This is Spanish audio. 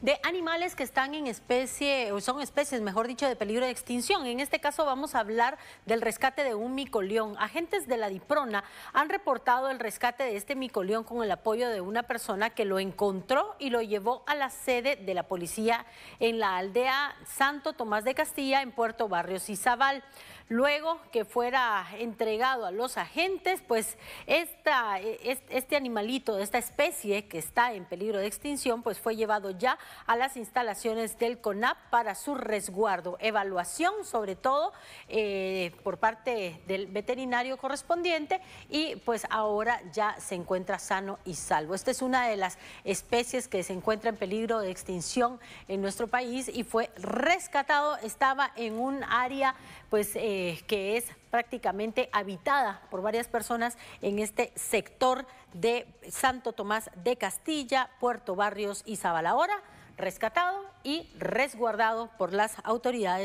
de animales que están en especie, o son especies, mejor dicho, de peligro de extinción. En este caso vamos a hablar del rescate de un micolión. Agentes de la Diprona han reportado el rescate de este micolión con el apoyo de una persona que lo encontró y lo llevó a la sede de la policía en la aldea Santo Tomás de Castilla, en Puerto Barrios y Luego que fuera entregado a los agentes, pues esta, e, este animalito, esta especie que está en peligro de extinción, pues fue llevado ya a las instalaciones del CONAP para su resguardo. Evaluación sobre todo eh, por parte del veterinario correspondiente y pues ahora ya se encuentra sano y salvo. Esta es una de las especies que se encuentra en peligro de extinción en nuestro país y fue rescatado, estaba en un área pues eh, que es prácticamente habitada por varias personas en este sector de Santo Tomás de Castilla, Puerto Barrios y Zabalaón rescatado y resguardado por las autoridades.